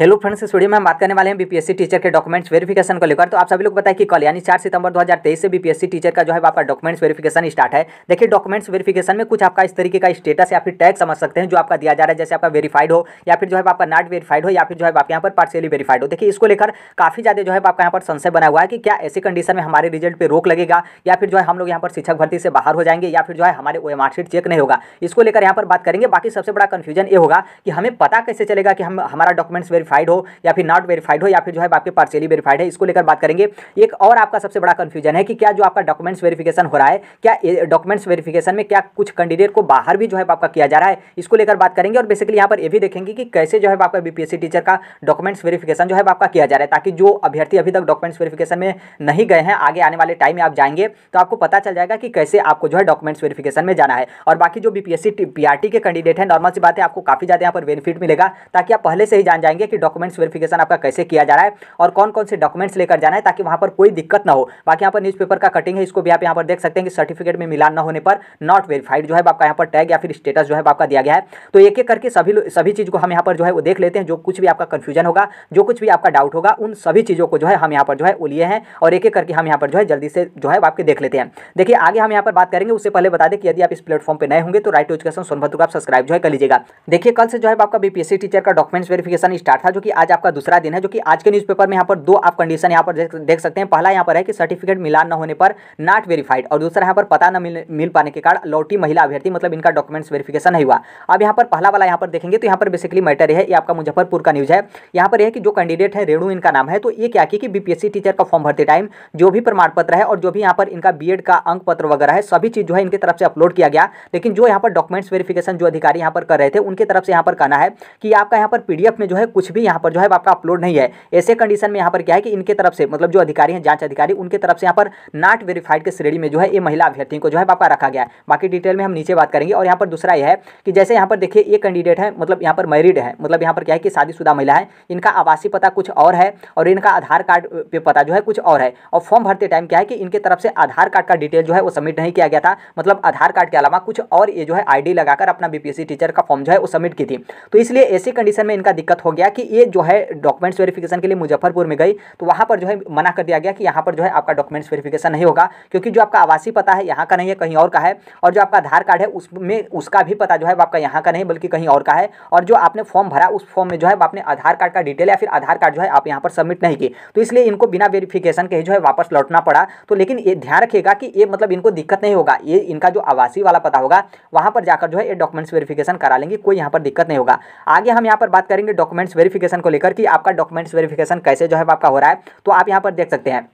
hello friends इस video में हम बात करने वाले हैं बीपीएससी टीचर के डॉक्यूमेंट्स वेरिफिकेशन को लेकर तो आप सभी लोग बताए कि कल यानी चार सितंबर 2023 से बीपीएससी टीचर का जो है आपका डॉक्यूमेंट्स वेरिफिकेशन स्टार्ट है देखिए डॉक्यूमेंट्स वेरिफिकेशन में कुछ आपका इस तरीके का स्टेटस या फिर टैग समझ सकते हैं जो आपका दिया जा रहा है जैसे आपका वेरीफाइड हो या फिर जो है आपका नॉट वेरीफाइड हो या फिर जो है आपके यहाँ पर पार्शियली वेरीफाइड हो देखिए इसको लेकर काफी ज्यादा जो है आपका यहाँ पर संशय बना हुआ है कि क्या ऐसी कंडीशन में हमारे रिजल्ट पर रोक लगेगा या फिर जो है हम लोग यहाँ पर शिक्षक भर्ती से बाहर हो जाएंगे या फिर जो है हमारे वे मार्कशीट चेक नहीं होगा इसको लेकर यहाँ पर बात करेंगे बाकी सबसे बड़ा कन्फ्यूजन ये होगा कि हमें पता कैसे चलेगा कि हम हमारा डॉक्यूमेंट्स वेरीफाई वेरीफाइड हो या फिर नॉट वेरीफाइड हो या फिर जो है आपके पार्सली वेरीफाइड है इसको लेकर बात करेंगे एक और आपका सबसे बड़ा कन्फ्यूजन है कि क्या जो आपका डॉक्यूमेंट्स वेरीफिकेशन हो रहा है क्या डॉक्यूमेंट्स वेरीफिकेशन में क्या कुछ कैंडिडेट को बाहर भी जो है आपका किया जा रहा है इसको लेकर बात करेंगे और बेसिकली यहाँ पर यह भी देखेंगे कि कैसे जो है आपका बीपीएससी टीचर का डॉक्यूमेंट्स वेरीफिकेशन जो है आपका किया जा रहा है ताकि जो अभ्यर्थी अभी तक डॉक्यूमेंट्स वेरीफिकेशन में नहीं गए हैं आगे आने वाले टाइम में आप जाएंगे तो आपको पता चल जाएगा कि कैसे आपको जो है डॉक्यूमेंट्स वेरीफिकेशन में जाना है और बाकी जो बीपीएससी पीआरटी के कैंडिडेट हैं नॉर्मल सी बात है आपको काफी ज़्यादा यहाँ पर बेनिफिट मिलेगा ताकि आप पहले से ही जान जाएंगे कि डॉक्यूमेंट्स वेरिफिकेशन आपका कैसे किया जा रहा है और कौन कौन से डॉक्यूमेंट्स लेकर जाना है ताकि वहां पर कोई दिक्कत ना हो बाकी यहाँ पर न्यूज़पेपर का कटिंग है इसको भी आप यहाँ पर देख सकते हैं कि सर्टिफिकेट में मिलान न होने पर नॉट वेरीफाइड जो है आपका यहाँ पर टैग या फिर स्टेटस जो है आपका दिया गया है तो एक एक करके सभी सभी चीज़ को हम यहाँ पर जो है वो देख लेते हैं जो कुछ भी आपका कन्फ्यूजन होगा जो कुछ भी आपका डाउट होगा उन सभी चीज़ों को जो है हम यहाँ पर जो है वो लिए हैं और एक एक करके हम यहाँ पर जो है जल्दी से जो है आपके देख लेते हैं देखिए आगे हम यहाँ पर बात करेंगे उससे पहले बता दें कि यदि आप इस प्लेटफॉर्म पर नए होंगे तो राइट टू एजुकेशन सोनभद्र को आप सब्सक्राइब जो है कर लीजिएगा देखिए कल से जो है आपका बीपीएससी टीचर का डॉक्यूमेंट्स वेरिफिकेशन स्टार्ट था जो कि आज आपका दूसरा दिन है जो कि आज के न्यूज़पेपर में यहाँ पर दो आप कंडीशन यहाँ पर देख सकते हैं पहला यहाँ पर है कि सर्टिफिकेट मिलान न होने पर नॉट वेरीफाइड और दूसरा यहाँ पर पता न मिल मिल पाने के कारण लौटी महिला अभ्यर्थी मतलब इनका डॉक्यूमेंट्स वेरीफिकेशन नहीं हुआ अब यहाँ पर पहला वाला यहाँ पर देखेंगे तो यहाँ पर बेसिकली मैटर है ये आपका मुजफ्फरपुर का न्यूज़ है यहाँ पर यह कि जो कैंडिडेट है रेणु इनका नाम है तो ये क्या की कि बीपीएससी टीचर का फॉर्म भरते टाइम जो भी प्रमाण पत्र है और जो भी यहाँ पर इनका बी का अंक पत्र वगैरह है सभी चीज़ जो है इनके तरफ से अपलोड किया गया लेकिन जो यहाँ पर डॉक्यूमेंट्स वेरीफिकेशन जो अधिकारी यहाँ पर कर रहे थे उनके तरफ से यहाँ पर कहना है कि आपका यहाँ पर पीडीएफ में जो है कुछ कुछ भी यहाँ पर जो है आपका अपलोड नहीं है ऐसे कंडीशन में यहाँ पर क्या है कि इनके तरफ से मतलब जो अधिकारी हैं जांच अधिकारी उनके तरफ से यहाँ पर नॉट वेरीफाइड के श्रेणी में जो है ये महिला अभ्यर्थियों को जो है आपका रखा गया है बाकी डिटेल में हम नीचे बात करेंगे और यहाँ पर दूसरा यह है कि जैसे यहाँ पर देखिए ये कैंडिडेट है मतलब यहाँ पर मैरिड है मतलब यहाँ पर क्या है कि शादीशुदा महिला है इनका आवासीय पता कुछ और है और इनका आधार कार्ड पे पता जो है कुछ और है और फॉर्म भरते टाइम क्या है कि इनके तरफ से आधार कार्ड का डिटेल जो है वो सबमिट नहीं किया गया था मतलब आधार कार्ड के अलावा कुछ और ये जो है आईडी लगाकर अपना बीपीएससी टीचर का फॉर्म जो है वो सबमिट की थी तो इसलिए ऐसी कंडीशन में इनका दिक्कत हो गया कि कि ये जो है डॉक्यूमेंट्स वेरिफिकेशन के लिए मुजफ्फरपुर में गई तो वहाँ पर जो है मना कर दिया गया कि यहाँ पर जो है आपका डॉक्यूमेंट्स वेरिफिकेशन नहीं होगा क्योंकि जो आपका आवासीय पता है यहाँ का नहीं है कहीं और का है और जो आपका आधार कार्ड है उसमें उसका भी पता जो है आपका यहाँ का नहीं बल्कि कहीं और का है और जो आपने फॉर्म भरा उस फॉर्म में जो है आपने आधार कार्ड का डिटेल या फिर आधार कार्ड जो है आप यहाँ पर सबमिट नहीं की तो इसलिए इनको बिना वेरिफिकेशन के जो है वापस लौटना पड़ा तो लेकिन ये ध्यान रखिएगा कि ये मतलब इनको दिक्कत नहीं होगा ये इनका जो आवासीय वाला पता होगा वहाँ पर जाकर जो है ये डॉक्यूमेंट्स वेरिफिकेशन करा लेंगे कोई यहाँ पर दिक्कत नहीं होगा आगे हम यहाँ पर बात करेंगे डॉक्यूमेंट्स वेरिफिक वेरिफिकेशन को लेकर कि आपका डॉक्यूमेंट्स वेरिफिकेशन कैसे जो है आपका हो रहा है तो आप यहाँ पर देख सकते हैं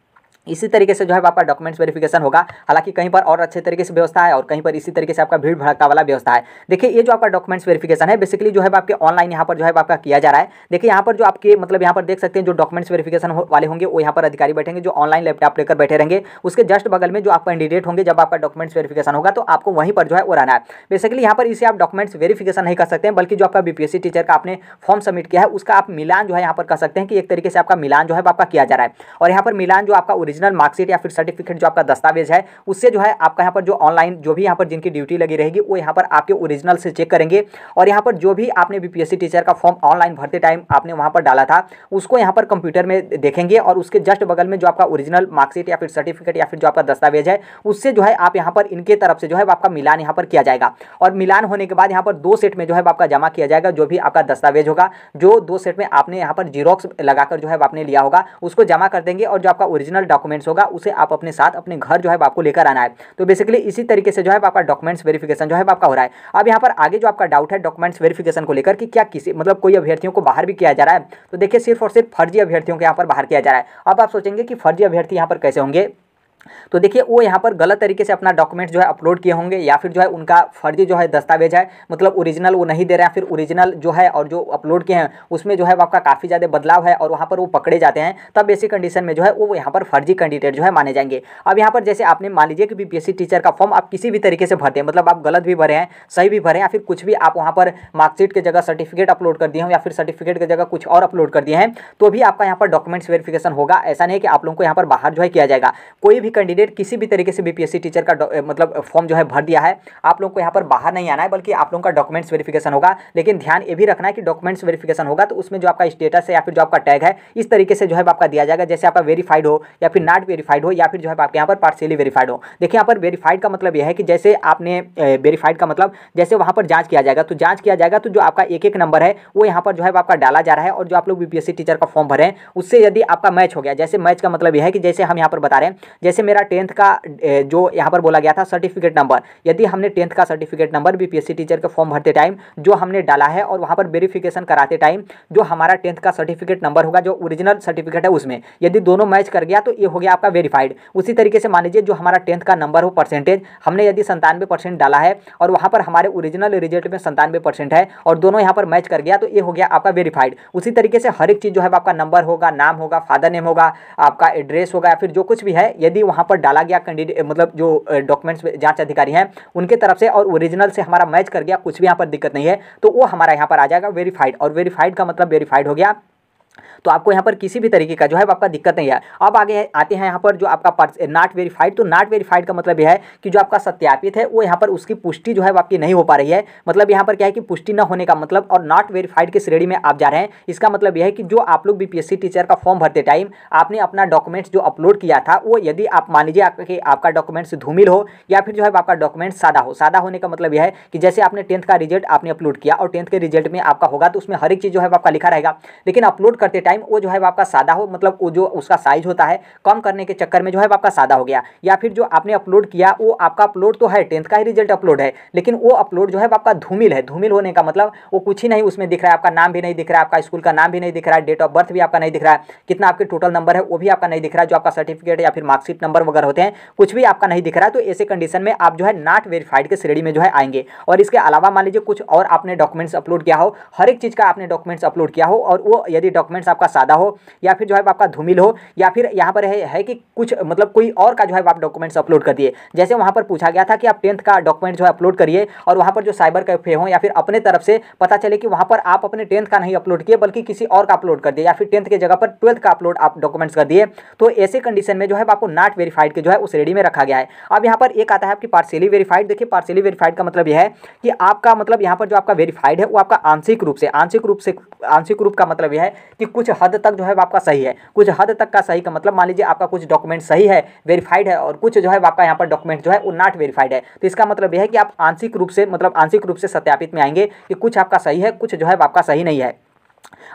इसी तरीके से जो है आपका डॉक्यूमेंट्स वेरिफिकेशन होगा हालांकि कहीं पर और अच्छे तरीके से व्यवस्था है और कहीं पर इसी तरीके से आपका भीड़ भड़का वाला व्यवस्था है देखिए ये जो आपका डॉक्यूमेंट्स वेरिफिकेशन है बेसिकली जो है आपके ऑनलाइन यहाँ पर जो है आपका किया जा रहा है देखिए यहाँ पर जो आपके मतलब यहाँ पर देख सकते हैं जो डॉक्यूमेंट्स वेरिफिकेशन वाले होंगे वो यहाँ पर अधिकारी बैठेंगे जो ऑनलाइन लैपटॉप लेकर बैठे रहेंगे उसके जस्ट बगल में जो आप कैंडिडेट होंगे जब आपका डॉक्यूमेंट्स वेरिफिकेशन होगा तो आपको वहीं पर जो है वो रहना है बेसिकली यहाँ पर इसे आप डॉक्यूमेंट्स वेरिफिकेशन नहीं कर सकते हैं बल्कि जो आपका बीपीएससी टीचर का आपने फॉर्म सबमिट किया है उसका आप मिलान जो है यहाँ पर कर सकते हैं कि एक तरीके से आपका मिलान जो है आपका किया जा रहा है और यहाँ पर मिलान जो आपका ओरिजिनल मार्कशीट या फिर सर्टिफिकेट जो आपका दस्तावेज है उससे जो है आपका यहाँ पर जो ऑनलाइन जो भी यहाँ पर जिनकी ड्यूटी लगी रहेगी वो यहाँ पर आपके ओरिजिनल से चेक करेंगे और यहाँ पर जो भी आपने बीपीएससी टीचर का फॉर्म ऑनलाइन भरते टाइम आपने वहाँ पर डाला था उसको यहाँ पर कंप्यूटर में देखेंगे और उसके जस्ट बगल में जो आपका ओरिजिनल मार्कशीट या फिर सर्टिफिकेट या फिर जो आपका दस्तावेज है उससे जो है आप यहाँ पर इनके तरफ से जो है आपका मिलान यहाँ पर किया जाएगा और मिलान होने के बाद यहाँ पर दो सेट में जो है आपका जमा किया जाएगा जो भी आपका दस्तावेज होगा जो दो सेट में आपने यहाँ पर जीरोक्स लगाकर जो है आपने लिया होगा उसको जमा कर देंगे और जो आपका ओरिजिनल डॉक्यूमेंट डॉक्यूमेंट्स होगा उसे आप अपने साथ अपने घर जो है आपको लेकर आना है तो बेसिकली इसी तरीके से जो है आपका डॉक्यूमेंट्स वेरिफिकेशन जो है आपका हो रहा है अब यहाँ पर आगे जो आपका डाउट है डॉक्यूमेंट्स वेरिफिकेशन को लेकर कि क्या किसी मतलब कोई अभ्यर्थियों को बाहर भी किया जा रहा है तो देखिए सिर्फ और सिर्फ फर्जी अभ्यर्थियों को यहाँ पर बाहर किया जा रहा है अब आप सोचेंगे कि फर्जी अभ्यर्थी यहाँ पर कैसे होंगे तो देखिए वो यहाँ पर गलत तरीके से अपना डॉक्यूमेंट जो है अपलोड किए होंगे या फिर जो है उनका फर्जी जो है दस्तावेज है मतलब ओरिजिनल वो नहीं दे रहे हैं फिर ओरिजिनल जो है और जो अपलोड किए हैं उसमें जो है आपका काफ़ी ज़्यादा बदलाव है और वहाँ पर वो पकड़े जाते हैं तब ऐसी कंडीशन में जो है वो यहाँ पर फर्जी कैंडिडेट जो है माने जाएंगे अब यहाँ पर जैसे आपने मान लीजिए कि बी टीचर का फॉर्म आप किसी भी तरीके से भरते हैं मतलब आप गलत भी भरे हैं सही भी भरे या फिर कुछ भी आप वहाँ पर मार्कशीट की जगह सर्टिफिकेट अपलोड कर दिए हो या फिर सर्टिफिकेट की जगह कुछ और अपलोड कर दिए हैं तो भी आपका यहाँ पर डॉक्यूमेंट्स वेरिफिकेशन होगा ऐसा नहीं कि आप लोगों को यहाँ पर बाहर जो है किया जाएगा कोई भी कैंडिडेट किसी भी तरीके से बीपीएससी टीचर का मतलब फॉर्म जो है भर दिया है आप लोगों को यहाँ पर बाहर नहीं आना है बल्कि आप लोगों का डॉक्यूमेंट्स वेरिफिकेशन होगा लेकिन ध्यान ये भी रखना है कि डॉक्यूमेंट्स वेरिफिकेशन होगा तो उसमें जो आपका स्टेटस है या फिर जो आपका टैग है इस तरीके से जो है आपका दिया जाएगा जैसे आपका वेरीफाइड हो या फिर नॉट वेरीफाइड हो या फिर जो है आपके यहाँ पर पार्सियली वेरीफाइड हो देखिए यहाँ पर वेरीफाइड का मतलब यह है कि जैसे आपने वेरीफाइड का मतलब जैसे वहाँ पर जाँच किया जाएगा तो जाँच किया जाएगा तो जो आपका एक एक नंबर है वो यहाँ पर जो है आपका डाला जा रहा है और जो आप लोग बीपीएससी टीचर का फॉर्म भरें उससे यदि आपका मैच हो गया जैसे मैच का मतलब यह है कि जैसे हम यहाँ पर बता रहे हैं जैसे मेरा टेंथ का जो यहाँ पर बोला गया था सर्टिफिकेट नंबर यदि हमने टेंथ का सर्टिफिकेट नंबर बीपीएससी टीचर के फॉर्म भरते टाइम जो हमने डाला है और वहाँ पर वेरिफिकेशन कराते टाइम जो हमारा टेंथ का सर्टिफिकेट नंबर होगा जो ओरिजिनल सर्टिफिकेट है उसमें यदि दोनों मैच कर गया तो ये हो गया आपका वेरीफाइड उसी तरीके से मान लीजिए जो हमारा टेंथ का नंबर हो परसेंटेज हमने यदि संतानवे परसेंट डाला है और वहाँ पर हमारे ओरिजिनल रिजल्ट में संतानवे परसेंट है और दोनों यहाँ पर मैच कर गया तो ये हो गया आपका वेरीफाइड उसी तरीके से हर एक चीज़ जो है आपका नंबर होगा नाम होगा फादर नेम होगा आपका एड्रेस होगा या फिर जो कुछ भी है यदि वहाँ पर डाला गया कैंडिडेट मतलब जो डॉक्यूमेंट्स जांच अधिकारी हैं उनके तरफ से और ओरिजिनल से हमारा मैच कर गया कुछ भी यहाँ पर दिक्कत नहीं है तो वो हमारा यहाँ पर आ जाएगा वेरीफाइड और वेरीफाइड का मतलब वेरीफाइड हो गया तो आपको यहाँ पर किसी भी तरीके का जो है आपका दिक्कत नहीं है अब आगे आते हैं यहाँ पर जो आपका नॉट वेरीफाइड तो नॉट वेरीफाइड का मतलब यह है कि जो आपका सत्यापित है वो यहाँ पर उसकी पुष्टि जो है आपकी नहीं हो पा रही है मतलब यहाँ पर क्या है कि पुष्टि न होने का मतलब और नॉट वेरीफाइड की श्रेणी में आप जा रहे हैं इसका मतलब यह है कि जो आप लोग बीपीएससी टीचर का फॉर्म भरते टाइम आपने अपना डॉक्यूमेंट्स जो अपलोड किया था वो यदि आप मान लीजिए आपके आपका डॉक्यूमेंट्स धूमिल हो या फिर जो है आपका डॉक्यूमेंट सादा हो सादा होने का मतलब यह है कि जैसे आपने टेंथ का रिजल्ट आपने अपलोड किया और टेंथ के रिजल्ट में आपका होगा तो उसमें हर एक चीज़ जो है आपका लिखा रहेगा लेकिन अपलोड करते टाइम वो जो है आपका सादा हो मतलब वो जो उसका साइज होता है कम करने के चक्कर में जो है आपका सादा हो गया या फिर जो आपने अपलोड किया वो आपका अपलोड तो है टेंथ का ही रिजल्ट अपलोड है लेकिन वो अपलोड जो है आपका धूमिल है धूमिल होने का मतलब वो कुछ ही नहीं उसमें दिख रहा है आपका नाम भी नहीं दिख रहा है आपका स्कूल का नाम भी नहीं दिख रहा है डेट ऑफ बर्थ भी आपका नहीं दिख रहा है कितना आपके टोटल नंबर है वो भी आपका नहीं दिख रहा है जो आपका सर्टिफिकेट या फिर मार्कशीट नंबर वगैरह होते हैं कुछ भी आपका नहीं दिख रहा है तो ऐसे कंडीशन में आप जो है नॉट वेरीफाइड के श्रेणी में जो है आएंगे और इसके अलावा मान लीजिए कुछ और आपने डॉक्यूमेंट्स अपलोड किया हो हर एक चीज़ का आपने डॉक्यूमेंट्स अपलोड किया हो और वो यदि डॉक्यूमेंट्स आपका सादा हो या फिर जो है आपका धूमिल हो या फिर यहाँ पर है, है कि कुछ मतलब कोई और का जो है आप डॉक्यूमेंट्स अपलोड कर दिए जैसे वहाँ पर पूछा गया था कि आप टेंथ का डॉक्यूमेंट जो है अपलोड करिए और वहाँ पर जो साइबर कैफे हो या फिर अपने तरफ से पता चले कि वहाँ पर आप अपने टेंथ का नहीं अपलोड किए बल्कि किसी और का अपलोड कर दिए या फिर टेंथ के जगह पर ट्वेल्थ का अपलोड आप डॉक्यूमेंट्स कर दिए तो ऐसे कंडीशन में जो है आपको नॉट वेरीफाइड के जो है उस रेडी में रखा गया है अब यहाँ पर एक आता है आपकी पार्सली वेरीफाइड देखिए पार्सली वेरीफाइड का मतलब यह है कि आपका मतलब यहाँ पर जो आपका वेरीफाइड है वो आपका आंशिक रूप से आंशिक रूप से आंशिक रूप का मतलब यह है कि कुछ कुछ हद तक जो है आपका सही है कुछ हद तक का सही का मतलब मान लीजिए आपका कुछ डॉक्यूमेंट सही है वेरीफाइड है और कुछ जो है आपका यहाँ पर डॉक्यूमेंट जो है वो नॉट वेरीफाइड है तो इसका मतलब यह है कि आप आंशिक रूप से मतलब आंशिक रूप से सत्यापित में आएंगे कि कुछ आपका सही है कुछ जो है आपका सही नहीं है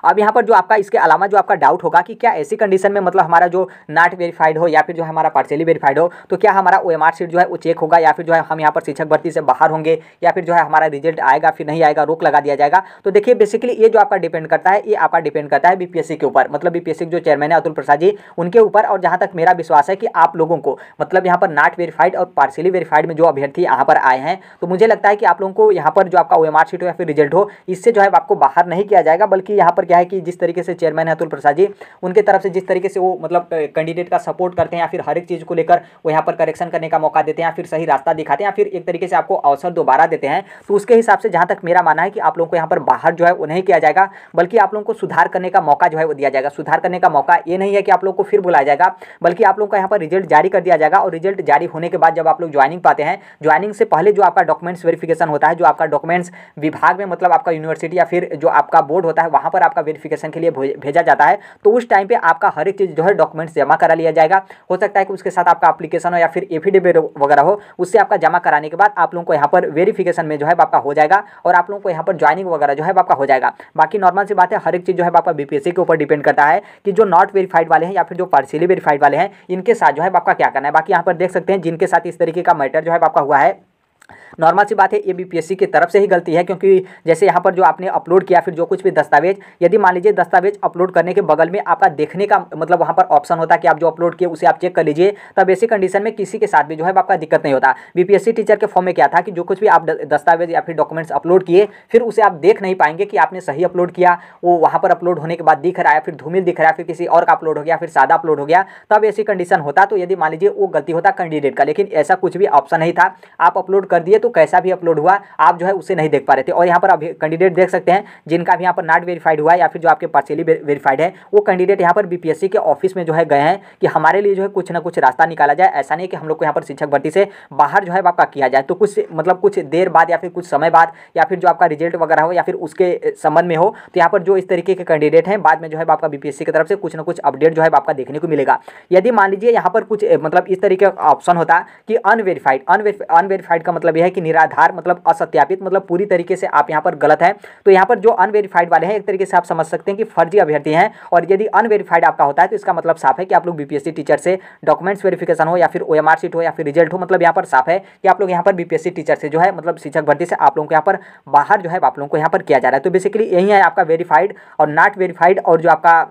अब यहाँ पर जो आपका इसके अलावा जो आपका डाउट होगा कि क्या ऐसी कंडीशन में मतलब हमारा जो नाट वेरीफाइड हो या फिर जो हमारा पार्सली वेरीफाइड हो तो क्या हमारा ओ एम सीट जो है वो चेक होगा या फिर जो है हम यहाँ पर शिक्षक भर्ती से बाहर होंगे या फिर जो है हमारा रिजल्ट आएगा फिर नहीं आएगा रोक लगा दिया जाएगा तो देखिए बेसिकली ये जो आपका डिपेंड करता है ये आपका डिपेंड करता है बीपीएससी के ऊपर मतलब बीपीएससी के जो चेयरमैन है अतुल प्रसाद जी उनके ऊपर और जहाँ तक मेरा विश्वास है कि आप लोगों को मतलब यहाँ पर नाट वेरीफाइड और पार्सली वेरीफाइड में जो अभ्यर्थी यहाँ पर आए हैं तो मुझे लगता है कि आप लोगों को यहाँ पर जो आपका ओ सीट हो या फिर रिजल्ट हो इससे जो है आपको बाहर नहीं किया जाएगा बल्कि यहाँ पर क्या है कि जिस तरीके से चेयरमैन है अतुल प्रसाद जी उनके तरफ से जिस तरीके से वो मतलब कैंडिडेट का सपोर्ट करते हैं या फिर हर एक चीज़ को लेकर वो यहाँ पर करेक्शन करने का मौका देते हैं या फिर सही रास्ता दिखाते हैं या फिर एक तरीके से आपको अवसर दोबारा देते हैं तो उसके हिसाब से जहाँ तक मेरा मानना है कि आप लोगों को यहाँ पर बाहर जो है वो नहीं किया जाएगा बल्कि आप लोगों को सुधार करने का मौका जो है वो दिया जाएगा सुधार करने का मौका ये नहीं है कि आप लोग को फिर बुलाया जाएगा बल्कि आप लोगों का यहाँ पर रिजल्ट जारी कर दिया जाएगा और रिजल्ट जारी होने के बाद जब आप लोग ज्वाइनिंग पाते हैं ज्वाइनिंग से पहले जो आपका डॉक्यूमेंट्स वेरिफिकेशन होता है जो आपका डॉक्यूमेंट्स विभाग में मतलब आपका यूनिवर्सिटी या फिर जो आपका बोर्ड होता है वहाँ पर आपका वेरिफिकेशन के लिए भेजा जाता है तो उस टाइम पर आपका हर एक चीज़ जो है डॉक्यूमेंट्स जमा करा लिया जाएगा हो सकता है कि उसके साथ आपका अप्लीकेशन हो या फिर एफिडेविट वगैरह हो उससे आपका जमा कराने के बाद आप लोगों को यहाँ पर वेरीफिकेशन में जो है आपका हो जाएगा और आप लोगों को यहाँ पर ज्वाइनिंग वगैरह जो है आपका हो जाएगा बाकी नॉर्मल सी बात है हर एक चीज़ जो है आपका बीपीएससी के ऊपर डिपेंड करता है कि जो नॉट वेरीफाइड वाले हैं या फिर जो पार्शियली वेरीफाइड वाले हैं इनके साथ जो है आपका क्या करना है बाकी यहाँ पर देख सकते हैं जिनके साथ इस तरीके का मैटर जो है आपका हुआ है नॉर्मल सी बात है ये बीपीएससी की तरफ से ही गलती है क्योंकि जैसे यहाँ पर जो आपने अपलोड किया फिर जो कुछ भी दस्तावेज यदि मान लीजिए दस्तावेज अपलोड करने के बगल में आपका देखने का मतलब वहाँ पर ऑप्शन होता है कि आप जो अपलोड किए उसे आप चेक कर लीजिए तब ऐसी कंडीशन में किसी के साथ भी जो है आपका दिक्कत नहीं होता बीपीएससी टीचर के फॉर्म में क्या था कि जो कुछ भी आप दस्तावेज या फिर डॉक्यूमेंट्स अपलोड किए फिर उसे आप देख नहीं पाएंगे कि आपने सही अपलोड किया वो वहाँ पर अपलोड होने के बाद दिख रहा है फिर धूमिल दिख रहा है फिर किसी और का अपलोड हो गया फिर सादा अपलोड हो गया तब ऐसी कंडीशन होता तो यदि मान लीजिए वो गलती होता कैंडिडेट का लेकिन ऐसा कुछ भी ऑप्शन नहीं था आप अपलोड कर दिए तो कैसा भी अपलोड हुआ आप जो है उसे नहीं देख पा रहे थे और यहाँ पर आप कैंडिडेट देख सकते हैं जिनका भी यहाँ पर नॉट वेरीफाइड हुआ है या फिर जो आपके पार्शियली वेरीफाइड है वो कैंडिडेट यहाँ पर बी के ऑफिस में जो है गए हैं कि हमारे लिए जो है कुछ ना कुछ रास्ता निकाला जाए ऐसा नहीं कि हम लोग को यहाँ पर शिक्षक भर्ती से बाहर जो है आपका किया जाए तो कुछ मतलब कुछ देर बाद या फिर कुछ समय बाद या फिर जो आपका रिजल्ट वगैरह हो या फिर उसके संबंध में हो तो यहाँ पर जो इस तरीके के कैंडिडेट हैं बाद में जो है आपका बीपीएससी की तरफ से कुछ ना कुछ अपडेट जो है आपका देखने को मिलेगा यदि मान लीजिए यहाँ पर कुछ मतलब इस तरीके का ऑप्शन होता कि अनवेरीफाइड अनवेरीफाइड का मतलब यह कि निराधार मतलब असत्यापित मतलब पूरी तरीके से आप यहाँ पर गलत है तो यहाँ पर जो अनवेरीफाइड वाले हैं एक तरीके से आप समझ सकते हैं कि फर्जी अभ्यर्थी हैं और यदि अनवेरीफाइड आपका होता है तो इसका मतलब साफ है कि आप लोग बीपीएससी टीचर से डॉक्यूमेंट्स वेरिफिकेशन हो या फिर ओ हो या फिर रिजल्ट हो मतलब यहाँ पर साफ है कि आप लोग यहाँ पर बीपीएससी टीचर से जो है मतलब शिक्षक भर्ती से आप लोगों को यहाँ पर बाहर जो है आप लोगों को यहाँ पर किया जा रहा है तो बेसिकली यही है आपका वेरीफाइड और नॉट वेरीफाइड और जो आपका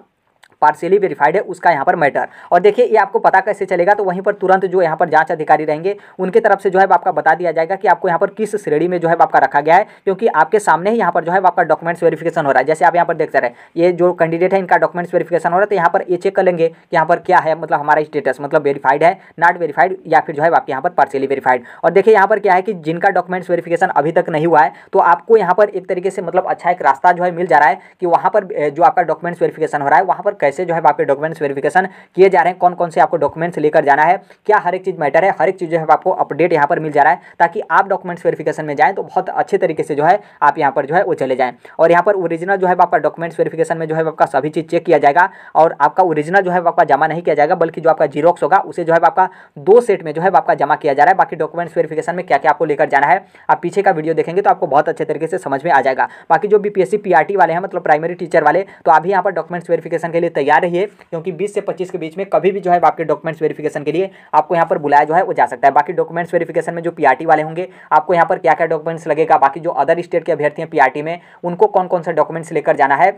पार्सियली वेरीफाइड है उसका यहाँ पर मैटर और देखिए ये आपको पता कैसे चलेगा तो वहीं पर तुरंत जो यहाँ पर जांच अधिकारी रहेंगे उनके तरफ से जो है आपका बता दिया जाएगा कि आपको यहाँ पर किस श्रेणी में जो है आपका रखा गया है क्योंकि आपके सामने ही यहाँ पर जो है आपका डॉक्यूमेंट्स वेरीफिकेशन हो रहा है जैसे आप यहाँ पर देख रहे हैं ये जो कैंडिडेट है इनका डॉक्यूमेंट्स वेरीफिकेशन हो रहा है तो यहाँ पर ये चेक कर लेंगे कि यहाँ पर क्या है मतलब हमारा स्टेटस मतलब वेरीफाइड है नॉट वेरीफाइड या फिर जो है आपके यहाँ पर पार्सियली वेरीफाइड और देखिए यहाँ पर क्या है कि जिनका डॉक्यूमेंट्स वेरीफिकेशन अभी तक नहीं हुआ है तो आपको यहाँ पर एक तरीके से मतलब अच्छा एक रास्ता जो है मिल जा रहा है कि वहाँ पर जो आपका डॉक्यूमेंट्स वेरीफिकेशन हो रहा है वहाँ पर कैसे जो है आपके डॉक्यूमेंट्स वेरिफिकेशन किए जा रहे हैं कौन कौन से आपको डॉक्यूमेंट्स लेकर जाना है क्या हर एक चीज़ मैटर है हर एक चीज़ जो है आपको अपडेट यहाँ पर मिल जा रहा है ताकि आप डॉक्यूमेंट्स वेरिफिकेशन में जाएँ तो बहुत अच्छे तरीके से जो है आप यहाँ पर जो है वो चले जाएँ और यहाँ पर ओरिजिनल जो है आपका डॉक्यूमेंट्स वेरिफिकेशन में जो है आपका सभी चीज़ चेक किया जाएगा और आपका ओरिजिनल जो है आपका जमा नहीं किया जाएगा बल्कि जो आपका जीरोक्स होगा उसे जो है आपका दो सेट में जो है आपका जमा किया जा रहा है बाकी डॉक्यूमेंट्स वेरिफिकेशन में क्या क्या आपको लेकर जाना है आप पीछे का वीडियो देखेंगे तो आपको बहुत अच्छे तरीके से समझ में आ जाएगा बाकी जो बीपीएससी पीआरटी वाले हैं मतलब प्राइमरी टीचर वाले तो अभी यहाँ पर डॉक्यूमेंट्स वेरिफिकेशन के लिए तैयार रहिए क्योंकि बीस से पच्चीस के बीच में कभी भी जो है आपके डॉक्यूमेंट्स वेरिफिकेशन के लिए आपको यहाँ पर बुलाया जो है वो जा सकता है बाकी डॉक्यूमेंट्स वेरिफिकेशन में जो पीआरटी वाले होंगे आपको यहाँ पर क्या क्या डॉक्यूमेंट्स लगेगा बाकी जो अदर स्टेट के अभ्यर्थी हैं पीआरटी में उनको कौन कौन सा डॉक्यूमेंट्स लेकर जाना है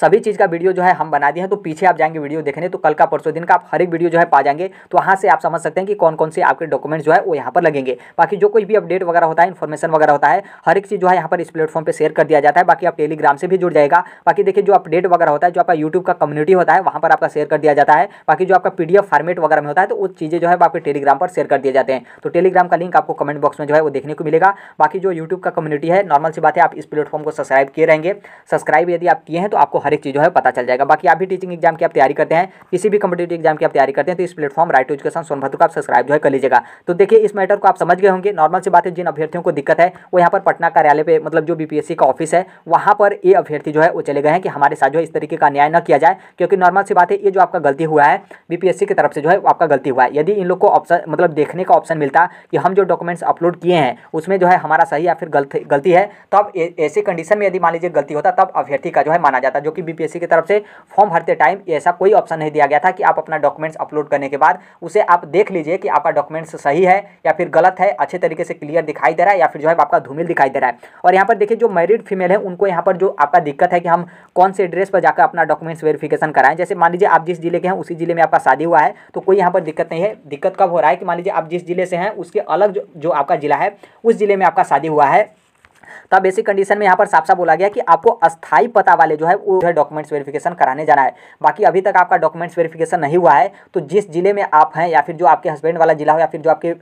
सभी चीज़ का वीडियो जो है हम बना दिए हैं तो पीछे आप जाएंगे वीडियो देखने तो कल का परसों दिन का आप हर एक वीडियो जो है पा जाएंगे तो वहाँ से आप समझ सकते हैं कि कौन कौन से आपके डॉक्यूमेंट जो है वो यहाँ पर लगेंगे बाकी जो कोई भी अपडेट वगैरह होता है इन्फॉर्मेशन वगैरह होता है हर एक चीज़ जो है यहाँ पर इस प्लेटफॉर्म पर शेयर कर दिया जाता है बाकी आप टेलीग्राम से भी जुड़ जाएगा बाकी देखिए जो अपडेट वगैरह होता है जो आपका यूट्यूब का कम्युनिटी होता है वहाँ पर आपका शेयर कर दिया जाता है बाकी जो आपका पीडीएफ फॉर्मेट वगैरह में होता है तो वो चीज़ें जो है आपके टेलीग्राम पर शेयर कर दिए जाते हैं तो टेलीग्राम का लिंक आपको कमेंट बॉक्स में जो है वो देखने को मिलेगा बाकी जो यूट्यूब का कम्युनिटी है नॉर्मल सी बात है आप इस प्लेटफॉर्म को सब्सक्राइब किए रहेंगे सब्सक्राइब यदि आप किए हैं तो आपको हर एक चीज़ जो है पता चल जाएगा बाकी आप भी टीचिंग एग्जाम की आप तैयारी करते हैं किसी भी कम्पिटेटिव एग्जाम की आप तैयारी करते हैं तो इस प्लेटफॉर्म राइट एजुकेशन सोनभद्र को आप सब्सक्राइब जो है कर लीजिएगा तो देखिए इस मैटर को आप समझ गए होंगे नॉर्मल सी बात है जिन अभ्यर्थियों को दिक्कत है वो यहाँ पर पटना कार्यालय पर मतलब जो बी का ऑफिस है वहाँ पर ये अभ्यर्थी जो है वो चले गए हैं कि हमारे साथ जो है इस तरीके का न्याय न किया जाए क्योंकि नॉर्मल सी बात है ये जो आपका गलती हुआ है बीपीएससी की तरफ से जो है आपका गलती हुआ है यदि इन लोग को ऑप्शन मतलब देखने का ऑप्शन मिलता कि हम जो डॉक्यूमेंट्स अपलोड किए हैं उसमें जो है हमारा सही या फिर गलती गलती है तब ऐसी कंडीशन में यदि मान लीजिए गलती होता तब अभ्यर्थी का जो है माना जाता जो कि बीपीएससी की तरफ से फॉर्म भरते टाइम ऐसा कोई ऑप्शन नहीं दिया गया था कि आप अपना डॉक्यूमेंट्स अपलोड करने के बाद उसे आप देख लीजिए कि आपका डॉक्यूमेंट्स सही है या फिर गलत है अच्छे तरीके से क्लियर दिखाई दे रहा है या फिर जो है आपका धूमिल दिखाई दे रहा है और यहाँ पर देखिए जो मैरिड फीमेल है उनको यहाँ पर जो आपका दिक्कत है कि हम कौन से एड्रेस पर जाकर अपना डॉक्यूमेंट्स वेरिफिकेशन कराएं जैसे मान लीजिए आप जिस जिले के हैं उसी जिले में आपका शादी हुआ है तो कोई यहाँ पर दिक्कत नहीं है दिक्कत कब हो रहा है कि मान लीजिए आप जिस जिले से हैं उसके अलग जो, जो आपका जिला है उस जिले में आपका शादी हुआ है तो बेसिक कंडीशन में यहाँ पर साफ साफ बोला गया कि आपको अस्थायी पता वाले जो है वो जो है डॉक्यूमेंट्स वेरिफिकेशन कराने जाना है बाकी अभी तक आपका डॉक्यूमेंट्स वेरिफिकेशन नहीं हुआ है तो जिस जिले में आप हैं या फिर जो आपके हस्बैंड वाला जिला हो या फिर जो आपके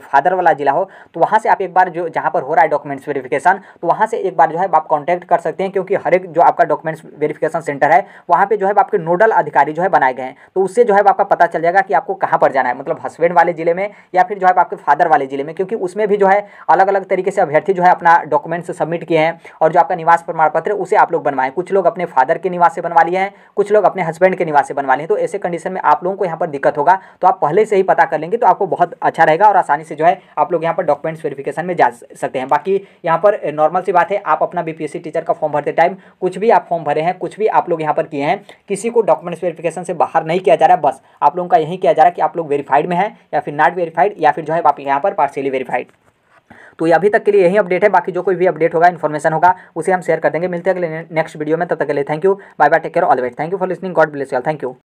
फादर वाला जिला हो तो वहाँ से आप एक बार जो जहाँ पर हो रहा है डॉक्यूमेंट्स वेरीफिकेशन तो वहाँ से एक बार जो है आप कॉन्टैक्ट कर सकते हैं क्योंकि हर एक जो आपका डॉक्यूमेंट्स वेरिफिकेशन सेंटर है वहाँ पर जो है आपके नोडल अधिकारी जो है बनाए गए हैं तो उससे जो है आपका पता चल जाएगा कि आपको कहाँ पर जाना है मतलब हस्बैंड वाले जिले में या फिर जो है आपके फादर वाले जिले में क्योंकि उसमें भी जो है अलग अलग तरीके से अभ्यर्थी जो है अपना डॉक्यूमेंट डॉक्यूमेंट्स सबमिट किए हैं और जो आपका निवास प्रमाण पत्र है उसे आप लोग बनवाएं कुछ लोग अपने फादर के निवास से बनवा लिए हैं कुछ लोग अपने हस्बैंड के निवास से बनवा लिए हैं तो ऐसे कंडीशन में आप लोगों को यहाँ पर दिक्कत होगा तो आप पहले से ही पता कर लेंगे तो आपको बहुत अच्छा रहेगा और आसानी से जो है आप लोग यहाँ पर डॉक्यूमेंट्स वेरीफिकेशन में जा सकते हैं बाकी यहाँ पर नॉर्मल सी बात है आप अपना बीपीएससी टीचर का फॉर्म भरते टाइम कुछ भी आप फॉर्म भरे हैं कुछ भी आप लोग यहाँ पर किए हैं किसी को डॉक्यूमेंट्स वेरिफिकेशन से बाहर नहीं किया जा रहा है बस आप लोगों का यही किया जा रहा है कि आप लोग वेरीफाइड में है या फिर नॉट वेरीफाइड या फिर जो है आप यहाँ पर पार्सली वेरीफाइड तो ये अभी तक के लिए यही अपडेट है बाकी जो कोई भी अपडेट होगा इन्फॉर्मेशन होगा उसे हम शेयर कर देंगे मिलते हैं अगले नेक्स्ट वीडियो में तब तक के लिए thank you bye bye take care all wait thank you for listening God bless you thank you